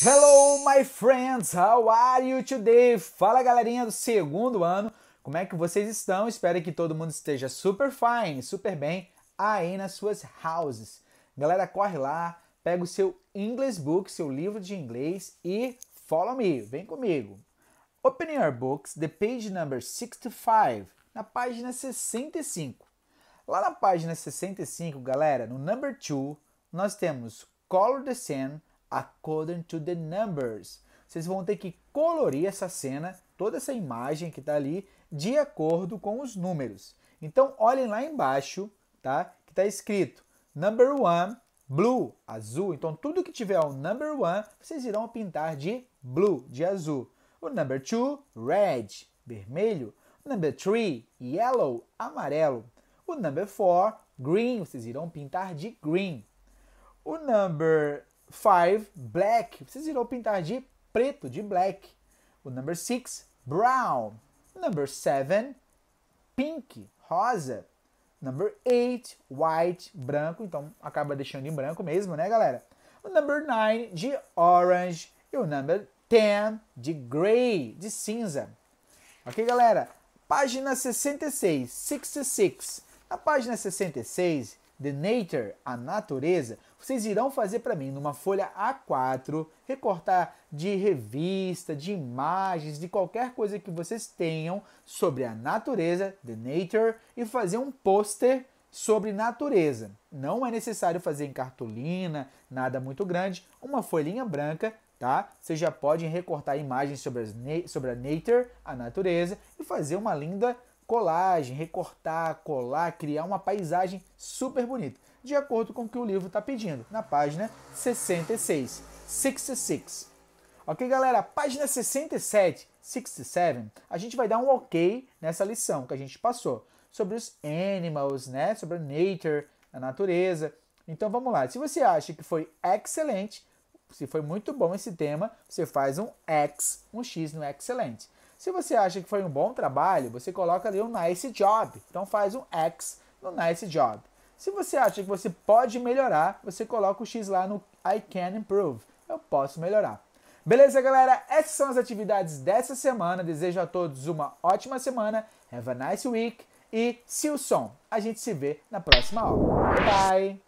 Hello, my friends! How are you today? Fala, galerinha do segundo ano! Como é que vocês estão? Espero que todo mundo esteja super fine, super bem aí nas suas houses. Galera, corre lá, pega o seu English Book, seu livro de inglês e follow me, vem comigo. Open your books, the page number 65, na página 65. Lá na página 65, galera, no number 2, nós temos Color the scene according to the numbers. Vocês vão ter que colorir essa cena, toda essa imagem que está ali, de acordo com os números. Então, olhem lá embaixo, tá? Que está escrito number one, blue, azul. Então, tudo que tiver o number one, vocês irão pintar de blue, de azul. O number two, red, vermelho. O number three, yellow, amarelo. O number four, green, vocês irão pintar de green. O number five, black. Vocês irão pintar de preto, de black. O number six, brown. Number seven, pink, rosa. Number eight, white, branco. Então acaba deixando em branco mesmo, né, galera? O number nine, de orange. E o number ten, de gray, de cinza. Ok, galera? Página 66, 66. Na página 66, The Nature, a natureza, vocês irão fazer para mim numa folha A4, recortar de revista, de imagens, de qualquer coisa que vocês tenham sobre a natureza, The Nature, e fazer um pôster sobre natureza. Não é necessário fazer em cartolina, nada muito grande, uma folhinha branca, tá? Vocês já podem recortar imagens sobre, sobre a Nature, a natureza, e fazer uma linda colagem, recortar, colar, criar uma paisagem super bonita, de acordo com o que o livro está pedindo, na página 66. 66. Ok, galera? Página 67, 67, a gente vai dar um ok nessa lição que a gente passou sobre os animals, né? Sobre a nature, a natureza. Então vamos lá. Se você acha que foi excelente, se foi muito bom esse tema, você faz um X, um X no excelente. Se você acha que foi um bom trabalho, você coloca ali um nice job. Então faz um X no nice job. Se você acha que você pode melhorar, você coloca o X lá no I can improve. Eu posso melhorar. Beleza, galera? Essas são as atividades dessa semana. Desejo a todos uma ótima semana. Have a nice week. E se o som, A gente se vê na próxima aula. Bye!